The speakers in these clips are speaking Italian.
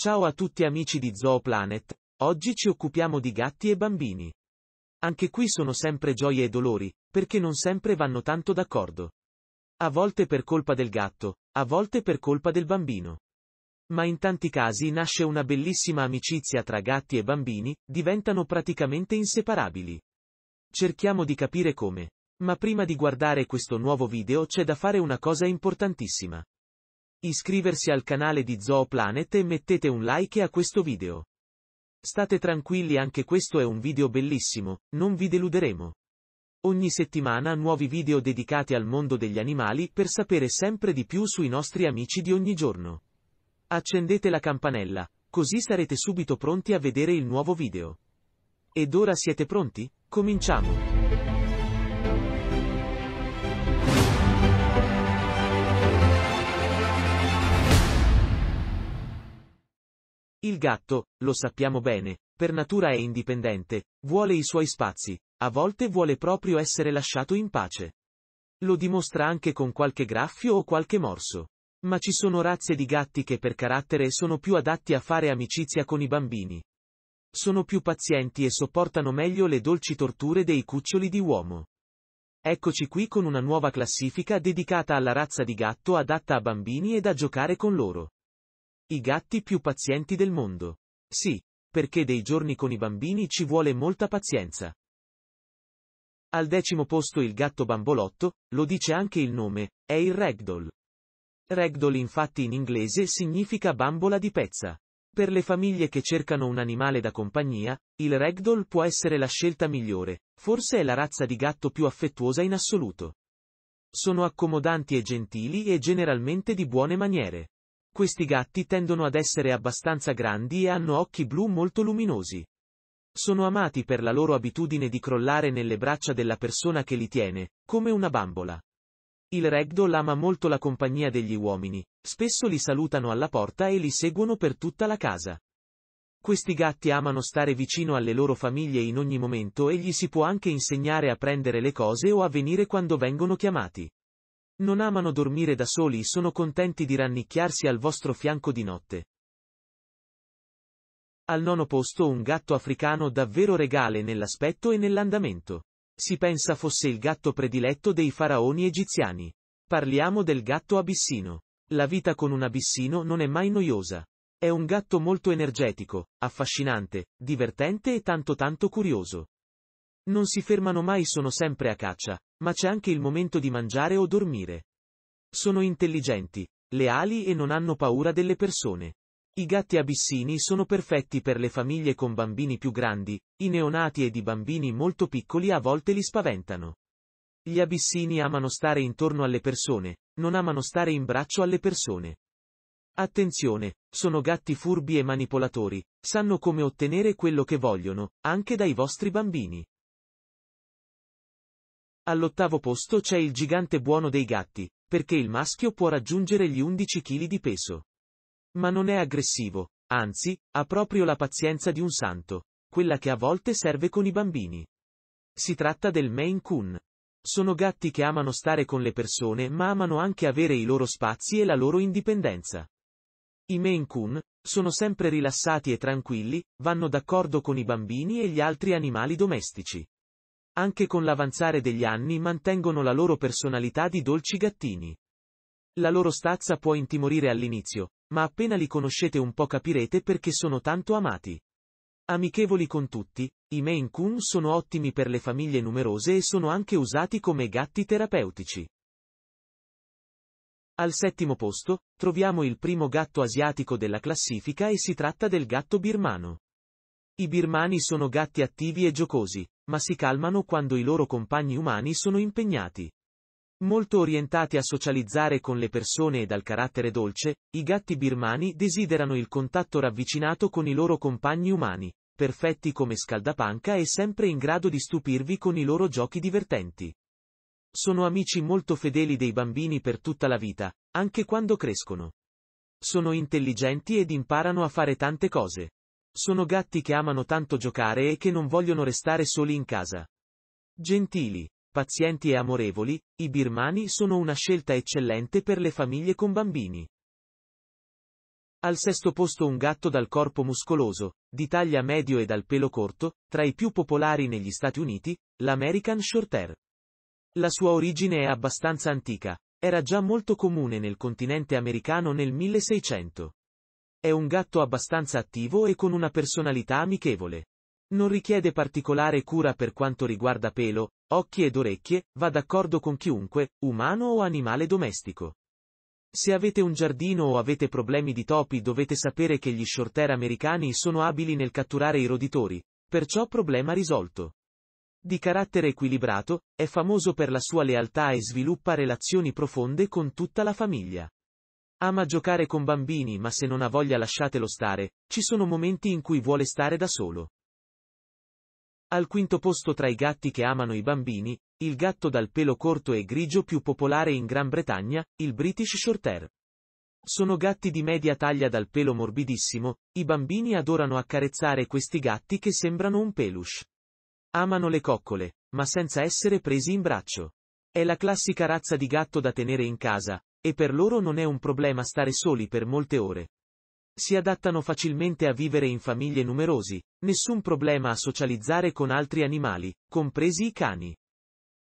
Ciao a tutti amici di Zooplanet, oggi ci occupiamo di gatti e bambini. Anche qui sono sempre gioie e dolori, perché non sempre vanno tanto d'accordo. A volte per colpa del gatto, a volte per colpa del bambino. Ma in tanti casi nasce una bellissima amicizia tra gatti e bambini, diventano praticamente inseparabili. Cerchiamo di capire come. Ma prima di guardare questo nuovo video c'è da fare una cosa importantissima. Iscriversi al canale di Zooplanet e mettete un like a questo video. State tranquilli anche questo è un video bellissimo, non vi deluderemo. Ogni settimana nuovi video dedicati al mondo degli animali per sapere sempre di più sui nostri amici di ogni giorno. Accendete la campanella, così sarete subito pronti a vedere il nuovo video. Ed ora siete pronti? Cominciamo! Il gatto, lo sappiamo bene, per natura è indipendente, vuole i suoi spazi, a volte vuole proprio essere lasciato in pace. Lo dimostra anche con qualche graffio o qualche morso. Ma ci sono razze di gatti che per carattere sono più adatti a fare amicizia con i bambini. Sono più pazienti e sopportano meglio le dolci torture dei cuccioli di uomo. Eccoci qui con una nuova classifica dedicata alla razza di gatto adatta a bambini e da giocare con loro. I gatti più pazienti del mondo. Sì, perché dei giorni con i bambini ci vuole molta pazienza. Al decimo posto il gatto bambolotto, lo dice anche il nome, è il ragdoll. Ragdoll infatti in inglese significa bambola di pezza. Per le famiglie che cercano un animale da compagnia, il ragdoll può essere la scelta migliore, forse è la razza di gatto più affettuosa in assoluto. Sono accomodanti e gentili e generalmente di buone maniere. Questi gatti tendono ad essere abbastanza grandi e hanno occhi blu molto luminosi. Sono amati per la loro abitudine di crollare nelle braccia della persona che li tiene, come una bambola. Il ragdoll ama molto la compagnia degli uomini, spesso li salutano alla porta e li seguono per tutta la casa. Questi gatti amano stare vicino alle loro famiglie in ogni momento e gli si può anche insegnare a prendere le cose o a venire quando vengono chiamati. Non amano dormire da soli, e sono contenti di rannicchiarsi al vostro fianco di notte. Al nono posto un gatto africano davvero regale nell'aspetto e nell'andamento. Si pensa fosse il gatto prediletto dei faraoni egiziani. Parliamo del gatto abissino. La vita con un abissino non è mai noiosa. È un gatto molto energetico, affascinante, divertente e tanto tanto curioso. Non si fermano mai sono sempre a caccia, ma c'è anche il momento di mangiare o dormire. Sono intelligenti, leali e non hanno paura delle persone. I gatti abissini sono perfetti per le famiglie con bambini più grandi, i neonati ed i bambini molto piccoli a volte li spaventano. Gli abissini amano stare intorno alle persone, non amano stare in braccio alle persone. Attenzione, sono gatti furbi e manipolatori, sanno come ottenere quello che vogliono, anche dai vostri bambini. All'ottavo posto c'è il gigante buono dei gatti, perché il maschio può raggiungere gli 11 kg di peso. Ma non è aggressivo, anzi, ha proprio la pazienza di un santo, quella che a volte serve con i bambini. Si tratta del Maine Coon. Sono gatti che amano stare con le persone ma amano anche avere i loro spazi e la loro indipendenza. I Maine Coon sono sempre rilassati e tranquilli, vanno d'accordo con i bambini e gli altri animali domestici anche con l'avanzare degli anni mantengono la loro personalità di dolci gattini. La loro stazza può intimorire all'inizio, ma appena li conoscete un po' capirete perché sono tanto amati. Amichevoli con tutti, i Maine Coon sono ottimi per le famiglie numerose e sono anche usati come gatti terapeutici. Al settimo posto, troviamo il primo gatto asiatico della classifica e si tratta del gatto birmano. I birmani sono gatti attivi e giocosi, ma si calmano quando i loro compagni umani sono impegnati. Molto orientati a socializzare con le persone e dal carattere dolce, i gatti birmani desiderano il contatto ravvicinato con i loro compagni umani, perfetti come scaldapanca e sempre in grado di stupirvi con i loro giochi divertenti. Sono amici molto fedeli dei bambini per tutta la vita, anche quando crescono. Sono intelligenti ed imparano a fare tante cose. Sono gatti che amano tanto giocare e che non vogliono restare soli in casa. Gentili, pazienti e amorevoli, i birmani sono una scelta eccellente per le famiglie con bambini. Al sesto posto un gatto dal corpo muscoloso, di taglia medio e dal pelo corto, tra i più popolari negli Stati Uniti, l'American Shorthair. La sua origine è abbastanza antica, era già molto comune nel continente americano nel 1600. È un gatto abbastanza attivo e con una personalità amichevole. Non richiede particolare cura per quanto riguarda pelo, occhi ed orecchie, va d'accordo con chiunque, umano o animale domestico. Se avete un giardino o avete problemi di topi dovete sapere che gli shorter americani sono abili nel catturare i roditori, perciò problema risolto. Di carattere equilibrato, è famoso per la sua lealtà e sviluppa relazioni profonde con tutta la famiglia. Ama giocare con bambini ma se non ha voglia lasciatelo stare, ci sono momenti in cui vuole stare da solo. Al quinto posto tra i gatti che amano i bambini, il gatto dal pelo corto e grigio più popolare in Gran Bretagna, il British Shorthair. Sono gatti di media taglia dal pelo morbidissimo, i bambini adorano accarezzare questi gatti che sembrano un peluche. Amano le coccole, ma senza essere presi in braccio. È la classica razza di gatto da tenere in casa, e per loro non è un problema stare soli per molte ore. Si adattano facilmente a vivere in famiglie numerosi, nessun problema a socializzare con altri animali, compresi i cani.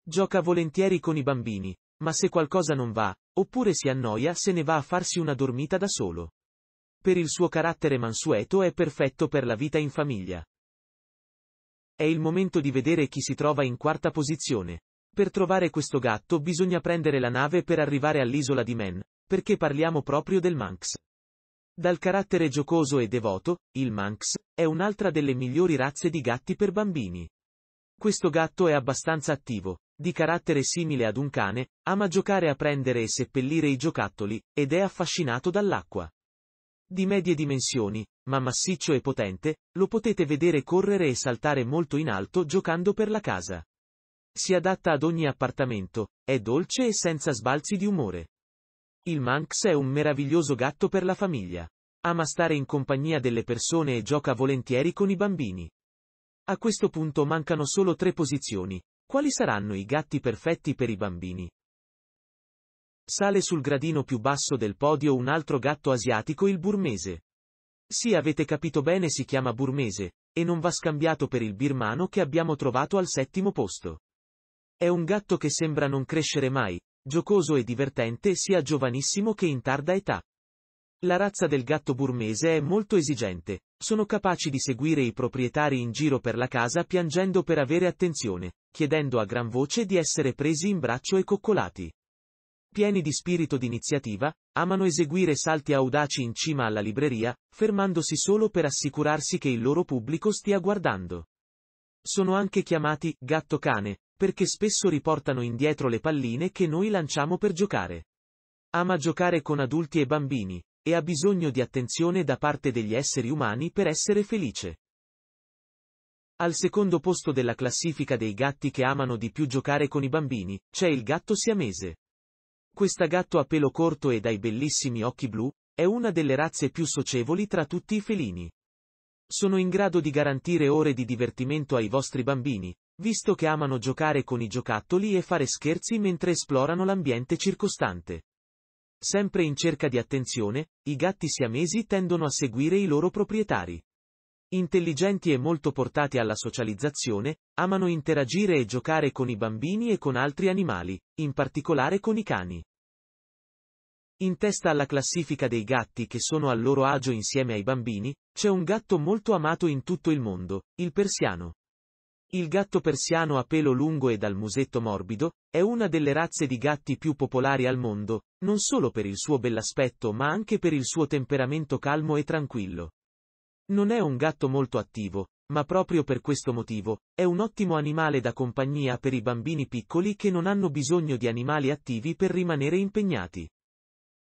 Gioca volentieri con i bambini, ma se qualcosa non va, oppure si annoia se ne va a farsi una dormita da solo. Per il suo carattere mansueto è perfetto per la vita in famiglia. È il momento di vedere chi si trova in quarta posizione. Per trovare questo gatto bisogna prendere la nave per arrivare all'isola di Men, perché parliamo proprio del Manx. Dal carattere giocoso e devoto, il Manx è un'altra delle migliori razze di gatti per bambini. Questo gatto è abbastanza attivo, di carattere simile ad un cane, ama giocare a prendere e seppellire i giocattoli, ed è affascinato dall'acqua. Di medie dimensioni, ma massiccio e potente, lo potete vedere correre e saltare molto in alto giocando per la casa. Si adatta ad ogni appartamento, è dolce e senza sbalzi di umore. Il Manx è un meraviglioso gatto per la famiglia. Ama stare in compagnia delle persone e gioca volentieri con i bambini. A questo punto mancano solo tre posizioni. Quali saranno i gatti perfetti per i bambini? Sale sul gradino più basso del podio un altro gatto asiatico, il burmese. Sì, avete capito bene, si chiama burmese, e non va scambiato per il birmano che abbiamo trovato al settimo posto. È un gatto che sembra non crescere mai, giocoso e divertente sia giovanissimo che in tarda età. La razza del gatto burmese è molto esigente, sono capaci di seguire i proprietari in giro per la casa piangendo per avere attenzione, chiedendo a gran voce di essere presi in braccio e coccolati. Pieni di spirito d'iniziativa, amano eseguire salti audaci in cima alla libreria, fermandosi solo per assicurarsi che il loro pubblico stia guardando. Sono anche chiamati gatto cane, perché spesso riportano indietro le palline che noi lanciamo per giocare. Ama giocare con adulti e bambini, e ha bisogno di attenzione da parte degli esseri umani per essere felice. Al secondo posto della classifica dei gatti che amano di più giocare con i bambini, c'è il gatto siamese. Questa gatto a pelo corto e dai bellissimi occhi blu, è una delle razze più socievoli tra tutti i felini. Sono in grado di garantire ore di divertimento ai vostri bambini, visto che amano giocare con i giocattoli e fare scherzi mentre esplorano l'ambiente circostante. Sempre in cerca di attenzione, i gatti siamesi tendono a seguire i loro proprietari. Intelligenti e molto portati alla socializzazione, amano interagire e giocare con i bambini e con altri animali, in particolare con i cani. In testa alla classifica dei gatti che sono al loro agio insieme ai bambini, c'è un gatto molto amato in tutto il mondo, il persiano. Il gatto persiano a pelo lungo e dal musetto morbido, è una delle razze di gatti più popolari al mondo, non solo per il suo bell'aspetto ma anche per il suo temperamento calmo e tranquillo. Non è un gatto molto attivo, ma proprio per questo motivo, è un ottimo animale da compagnia per i bambini piccoli che non hanno bisogno di animali attivi per rimanere impegnati.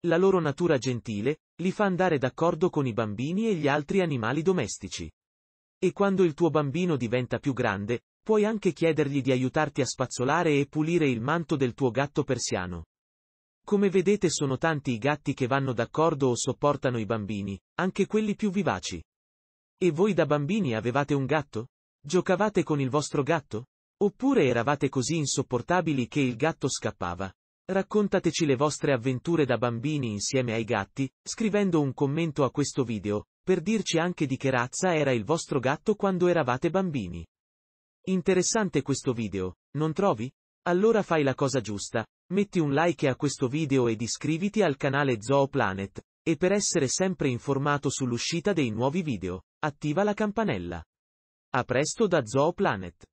La loro natura gentile, li fa andare d'accordo con i bambini e gli altri animali domestici. E quando il tuo bambino diventa più grande, puoi anche chiedergli di aiutarti a spazzolare e pulire il manto del tuo gatto persiano. Come vedete sono tanti i gatti che vanno d'accordo o sopportano i bambini, anche quelli più vivaci. E voi da bambini avevate un gatto? Giocavate con il vostro gatto? Oppure eravate così insopportabili che il gatto scappava? Raccontateci le vostre avventure da bambini insieme ai gatti, scrivendo un commento a questo video, per dirci anche di che razza era il vostro gatto quando eravate bambini. Interessante questo video, non trovi? Allora fai la cosa giusta, metti un like a questo video ed iscriviti al canale Zooplanet, e per essere sempre informato sull'uscita dei nuovi video, attiva la campanella. A presto da Zooplanet!